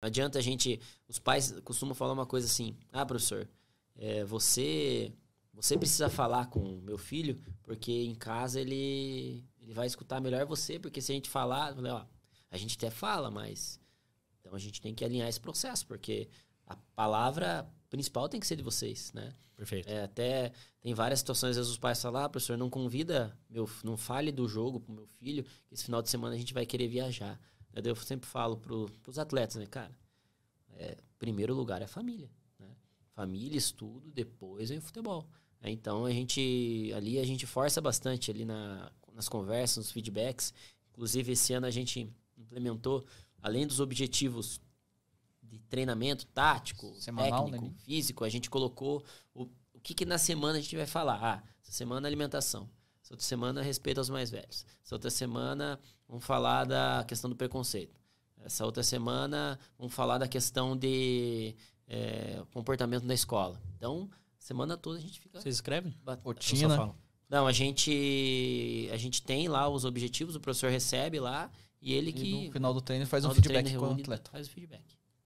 Não adianta a gente. Os pais costumam falar uma coisa assim: ah, professor, é, você você precisa falar com meu filho, porque em casa ele, ele vai escutar melhor você, porque se a gente falar, ó, a gente até fala, mas. Então a gente tem que alinhar esse processo, porque a palavra principal tem que ser de vocês, né? Perfeito. É, até tem várias situações, às vezes os pais falam, ah, professor, não convida, meu, não fale do jogo pro meu filho, que esse final de semana a gente vai querer viajar. Eu sempre falo para os atletas, né, cara? É, primeiro lugar é a família. Né? Família, estudo, depois vem o futebol. Então a gente ali a gente força bastante ali na, nas conversas, nos feedbacks. Inclusive esse ano a gente implementou, além dos objetivos de treinamento tático, Semanal, né, técnico, né? físico, a gente colocou o, o que, que na semana a gente vai falar. Ah, essa semana é alimentação. Essa outra semana, respeito aos mais velhos. Essa outra semana, vamos falar da questão do preconceito. Essa outra semana, vamos falar da questão de é, comportamento na escola. Então, semana toda a gente fica. Você escreve? Bat... Rotina. Né? Não, a gente, a gente tem lá os objetivos, o professor recebe lá e ele e que. No final do treino faz um feedback com o atleta. Faz o feedback.